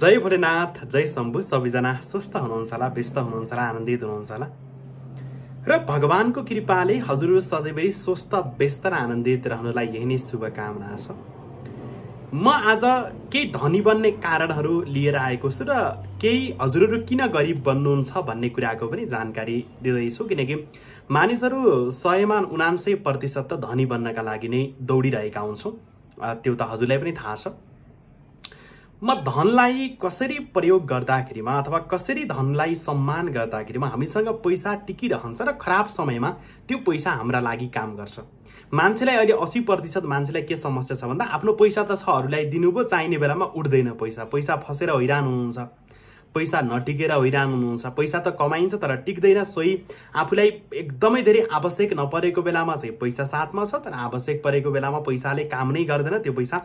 जय भोलेनाथ जय शम्भु सबैजना स्वस्थ हुनुहुन्छ होला व्यस्त हुनुहुन्छ होला आनन्दित हुनुहुन्छ होला र भगवान्को कृपाले हजुर सधैँभरि स्वस्थ व्यस्त र आनन्दित रहनुलाई यही नै शुभकामना छ म आज केही धनी बन्ने कारणहरू लिएर आएको छु र केही हजुरहरू किन गरिब बन्नुहुन्छ भन्ने कुराको पनि जानकारी दिँदैछु किनकि मानिसहरू सयमान उनान्सय प्रतिशत त धनी बन्नका लागि नै दौडिरहेका हुन्छौँ त्यो त हजुरलाई पनि थाहा छ म धनलाई कसरी प्रयोग गर्दाखेरिमा अथवा कसरी धनलाई सम्मान गर्दाखेरिमा हामीसँग पैसा टिकिरहन्छ र खराब समयमा त्यो पैसा हाम्रा लागि काम गर्छ मान्छेलाई अहिले असी प्रतिशत मान्छेलाई के समस्या छ भन्दा आफ्नो पैसा त छ अरूलाई दिनुको चाहिने बेलामा उठ्दैन पैसा पैसा फसेर हैरान हुनुहुन्छ पैसा नटिकेर होइरहनु होइरहनुहुन्छ पैसा त कमाइन्छ तर टिक्दैन सोही आफूलाई एकदमै धेरै आवश्यक नपरेको बेलामा चाहिँ पैसा साथमा छ तर आवश्यक परेको बेलामा पैसाले काम नै गर्दैन त्यो पैसा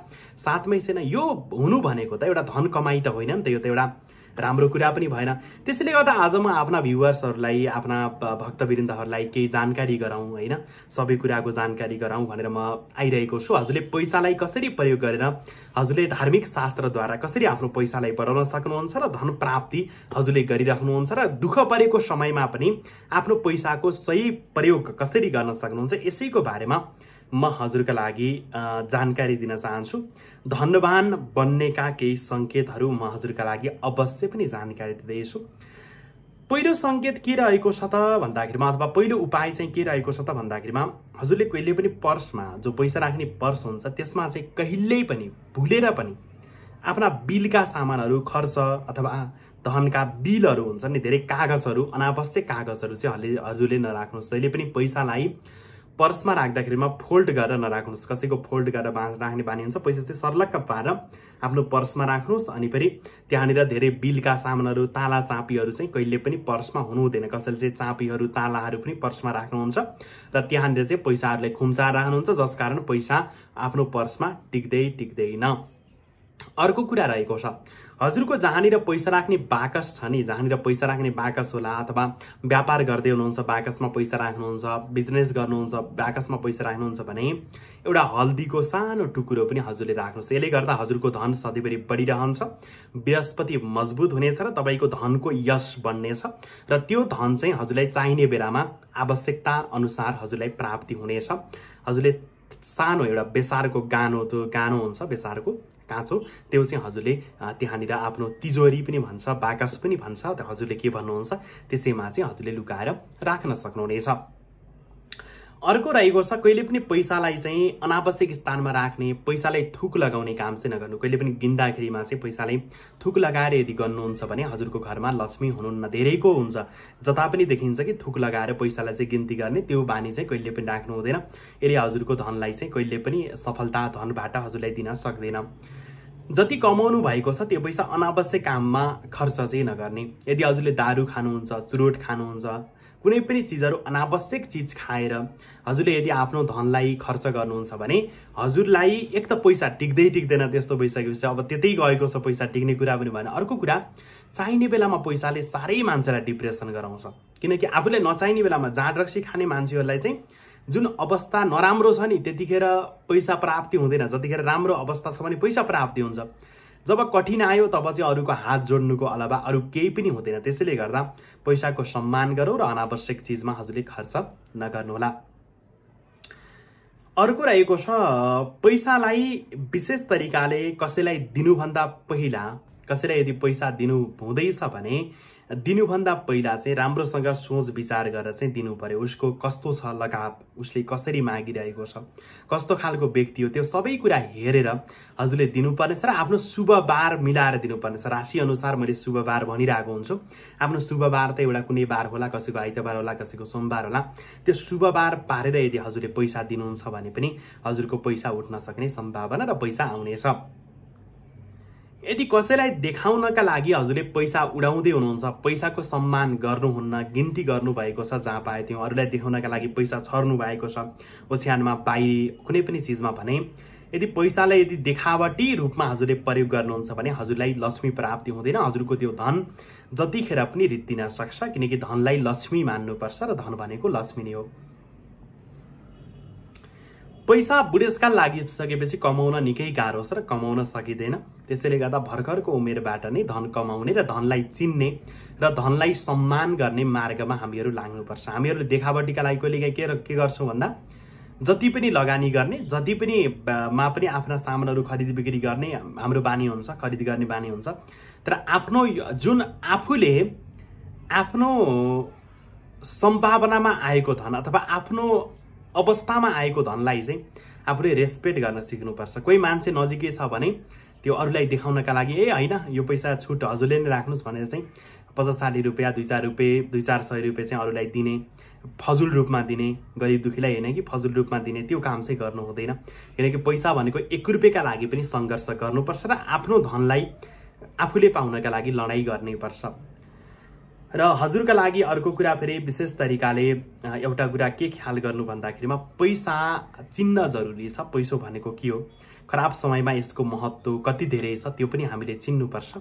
साथमै छैन यो हुनु भनेको त एउटा धन कमाई त होइन नि त यो त एउटा राम्रो कुरा पनि भएन त्यसैले गर्दा आज म आफ्ना भ्युवर्सहरूलाई आफ्ना भक्तवृन्दहरूलाई केही जानकारी गराउँ होइन सबै कुराको जानकारी गराउँ भनेर म आइरहेको छु हजुरले पैसालाई कसरी प्रयोग गरेर हजुरले धार्मिक शास्त्रद्वारा कसरी आफ्नो पैसालाई बढाउन सक्नुहुन्छ र धन प्राप्ति हजुरले गरिराख्नुहुन्छ र दुःख परेको समयमा पनि आफ्नो पैसाको सही प्रयोग कसरी गर्न सक्नुहुन्छ यसैको बारेमा म हजुरका लागि जानकारी दिन चाहन्छु धनवान बन्नेका केही सङ्केतहरू म हजुरका लागि अवश्य पनि जानकारी दिँदैछु पहिलो सङ्केत के रहेको छ त भन्दाखेरिमा अथवा पहिलो उपाय चाहिँ के रहेको छ त भन्दाखेरिमा हजुरले कहिले पनि पर्समा जो पैसा राख्ने पर्स हुन्छ त्यसमा चाहिँ कहिल्यै पनि भुलेर पनि आफ्ना बिलका सामानहरू खर्च अथवा धनका बिलहरू हुन्छन् नि धेरै कागजहरू अनावश्यक कागजहरू चाहिँ हजुरले नराख्नुहोस् जहिले पनि पैसालाई पर्समा राख्दाखेरिमा फोल्ड गरेर नराख्नुहोस् कसैको फोल्ड गरेर बाँध राख्ने बानी हुन्छ पैसा चाहिँ सर्लक्क पारेर आफ्नो पर्समा राख्नुहोस् अनि फेरि त्यहाँनिर धेरै बिलका सामानहरू ताला चाँपीहरू चाहिँ कहिले पनि पर्समा हुनु हुँदैन कसैले चाहिँ चाँपीहरू तालाहरू पनि पर्समा राख्नुहुन्छ र त्यहाँनिर चाहिँ पैसाहरूलाई खुम्चाएर राख्नुहुन्छ जस कारण पैसा आफ्नो पर्समा टिक्दै टिक्दैन अर्को कुरा रहेको छ हजुरको जहाँनिर पैसा राख्ने बाकस छ नि जहाँनिर पैसा राख्ने बाकस होला अथवा व्यापार गर्दै हुनुहुन्छ बाकसमा पैसा राख्नुहुन्छ बिजनेस गर्नुहुन्छ बाकसमा पैसा राख्नुहुन्छ भने एउटा हल्दीको सानो टुक्रो पनि हजुरले राख्नुहोस् यसले गर्दा हजुरको धन सधैँभरि बढिरहन्छ बृहस्पति मजबुत हुनेछ र तपाईँको धनको यश बन्नेछ र त्यो धन चाहिँ हजुरलाई चाहिने बेलामा आवश्यकता अनुसार हजुरलाई प्राप्ति हुनेछ हजुरले सानो एउटा बेसारको गानो त्यो गानो हुन्छ बेसारको काँचो त्यो चाहिँ हजुरले त्यहाँनिर आफ्नो तिजोरी पनि भन्छ बाकस पनि भन्छ हजुरले के भन्नुहुन्छ त्यसैमा चाहिँ हजुरले लुकाएर राख्न सक्नुहुनेछ अर्को रहेको छ कहिले पनि पैसालाई चाहिँ अनावश्यक स्थानमा राख्ने पैसालाई थुक लगाउने काम चाहिँ नगर्नु कहिले पनि गिन्दाखेरिमा चाहिँ पैसालाई थुक लगाएर यदि गर्नुहुन्छ भने हजुरको घरमा लक्ष्मी हुनुहुन्न धेरैको हुन्छ जता पनि देखिन्छ कि थुक लगाएर पैसालाई चाहिँ गिन्ती गर्ने त्यो बानी चाहिँ कहिले पनि राख्नु हुँदैन यदि हजुरको धनलाई चाहिँ कहिले पनि सफलता धनबाट हजुरलाई दिन सक्दैन जति कमाउनु भएको छ त्यो पैसा अनावश्यक काममा खर्च चाहिँ नगर्ने यदि हजुरले दारू खानुहुन्छ चुरोट खानुहुन्छ कुनै पनि चिजहरू अनावश्यक चिज खाएर हजुरले यदि आफ्नो धनलाई खर्च गर्नुहुन्छ भने हजुरलाई एक त पैसा टिक्दै टिक्दैन त्यस्तो भइसकेपछि अब त्यतै गएको छ पैसा टिक्ने कुरा पनि भएन अर्को कुरा चाहिने बेलामा पैसाले साह्रै मान्छेलाई डिप्रेसन गराउँछ किनकि आफूले नचाहिने बेलामा जाँड रक्सी खाने मान्छेहरूलाई चाहिँ जुन अवस्था नराम्रो छ नि त्यतिखेर पैसा प्राप्ति हुँदैन जतिखेर राम्रो अवस्था छ भने पैसा प्राप्ति हुन्छ जब कठिन आयो तब चाहिँ अरूको हात जोड्नुको अलावा अरू केही पनि हुँदैन त्यसैले गर्दा पैसाको सम्मान गरौँ र अनावश्यक चिजमा हजुरले खर्च नगर्नुहोला अर्को रहेको छ पैसालाई विशेष तरिकाले कसैलाई दिनुभन्दा पहिला कसैलाई यदि पैसा दिनु हुँदैछ भने दिनुभन्दा पहिला चाहिँ राम्रोसँग सोच विचार गरेर चाहिँ दिनु पऱ्यो उसको कस्तो छ लगाव उसले कसरी मागिरहेको छ कस्तो खालको व्यक्ति हो त्यो सबै कुरा हेरेर हजुरले दिनुपर्नेछ र आफ्नो शुभ बार मिलाएर दिनुपर्नेछ राशिअनुसार मैले शुभबार भनिरहेको हुन्छु आफ्नो शुभबार त एउटा कुनै बार होला कसैको आइतबार होला कसैको सोमबार होला त्यो शुभबार पारेर यदि हजुरले पैसा दिनुहुन्छ भने पनि हजुरको पैसा उठ्न सक्ने सम्भावना र पैसा आउनेछ यदि कसैलाई देखाउनका लागि हजुरले पैसा उडाउँदै हुनुहुन्छ पैसाको सम्मान गर्नुहुन्न गिन्ती गर्नुभएको छ जहाँ पाए त्यो अरूलाई देखाउनका लागि पैसा छर्नु भएको छ ओछ्यानमा बाहिरी कुनै पनि चिजमा भने यदि पैसालाई यदि देखावटी रूपमा हजुरले प्रयोग गर्नुहुन्छ भने हजुरलाई लक्ष्मी प्राप्ति हुँदैन हजुरको त्यो धन जतिखेर पनि रित्तिन सक्छ किनकि धनलाई लक्ष्मी मान्नुपर्छ र धन भनेको लक्ष्मी नै हो पैसा बुढेसकाल लागिसकेपछि कमाउन निकै गाह्रो छ र कमाउन सकिँदैन त्यसैले गर्दा भर्खरको उमेरबाट नै धन कमाउने र धनलाई चिन्ने र धनलाई सम्मान गर्ने मार्गमा हामीहरू लाग्नुपर्छ हामीहरूले देखावटीका लागि कहिलेकाहीँ के के गर्छौँ भन्दा जति पनि लगानी गर्ने जति पनि मा पनि आफ्ना सामानहरू खरिद बिक्री गर्ने हाम्रो बानी हुन्छ खरिद गर्ने बानी हुन्छ तर आफ्नो जुन आफूले आफ्नो सम्भावनामा आएको धन अथवा आफ्नो अवस्थामा आएको धनलाई चाहिँ आफूले रेस्पेक्ट गर्न सिक्नुपर्छ कोही मान्छे नजिकै छ भने त्यो अरूलाई देखाउनका लागि ए होइन यो पैसा छुट हजुरले नै राख्नुहोस् भनेर चाहिँ पचास साठी रुपियाँ दुई चार रुपियाँ दुई चार सय रुपियाँ चाहिँ अरूलाई दिने फजुल रूपमा दिने गरिब दुखीलाई होइन कि फजुल रूपमा दिने त्यो काम चाहिँ गर्नु हुँदैन किनकि पैसा भनेको एक रुपियाँका लागि पनि सङ्घर्ष गर्नुपर्छ र आफ्नो धनलाई आफूले पाउनका लागि लडाइँ गर्नैपर्छ र हजुरका लागि अर्को कुरा फेरि विशेष तरिकाले एउटा कुरा के ख्याल गर्नु भन्दाखेरिमा पैसा चिन्न जरुरी छ पैसो भनेको के हो खराब समयमा यसको महत्त्व कति धेरै छ त्यो पनि हामीले चिन्नुपर्छ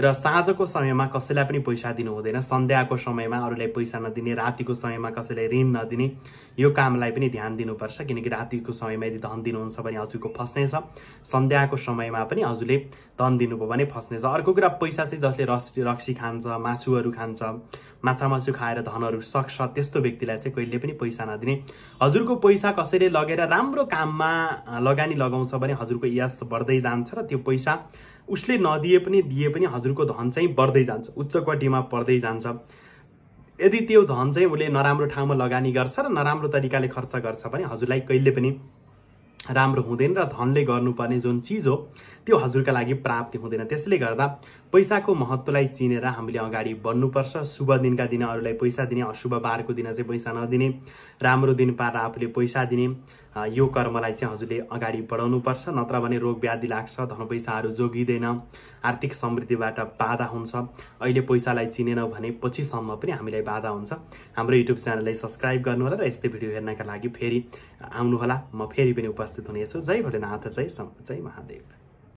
र साँझको समयमा कसैलाई पनि पैसा दिनु हुँदैन सन्ध्याको समयमा अरूलाई पैसा नदिने रातिको समयमा कसैलाई ऋण नदिने यो कामलाई पनि ध्यान दिनुपर्छ किनकि रातिको समयमा यदि धन दिनुहुन्छ भने हजुरको फस्नेछ सन्ध्याको समयमा पनि हजुरले धन दिनुभयो भने फस्नेछ अर्को कुरा पैसा चाहिँ जसले रस रक्सी खान्छ मासुहरू खान्छ माछा मासु खाएर धनहरू सक्छ त्यस्तो व्यक्तिलाई चाहिँ कहिले पनि पैसा नदिने हजुरको पैसा कसैले लगेर राम्रो काममा लगानी लगाउँछ भने हजुरको यस बढ्दै जान्छ र त्यो पैसा उसले नदिए पनि दिए पनि हजुरको धन चाहिँ बढ्दै जान्छ उच्च कोटीमा पर्दै जान्छ यदि त्यो धन चाहिँ उसले नराम्रो ठाउँमा लगानी गर्छ र नराम्रो तरिकाले खर्च गर्छ भने हजुरलाई कहिले पनि राम्रो हुँदैन र धनले गर्नुपर्ने जुन चिज हो त्यो हजुरका लागि प्राप्ति हुँदैन त्यसले गर्दा पैसाको महत्त्वलाई चिनेर हामीले अगाडि बढ्नुपर्छ शुभ दिनका दिनहरूलाई पैसा दिने अशुभ बारको दिन चाहिँ पैसा नदिने राम्रो दिन पारेर आफूले पैसा दिने यो कर्मलाई चाहिँ हजुरले अगाडि बढाउनुपर्छ नत्र भने रोग व्याधि लाग्छ धन पैसाहरू जोगिँदैन आर्थिक समृद्धिबाट बाधा हुन्छ अहिले पैसालाई चिनेन भने पछिसम्म पनि हामीलाई बाधा हुन्छ हाम्रो युट्युब च्यानललाई सब्सक्राइब गर्नुहोला र यस्तै भिडियो हेर्नका लागि फेरि आउनुहोला म फेरि पनि उपस्थित हुनेछु जय भोलेनाथ जय सम जय महादेव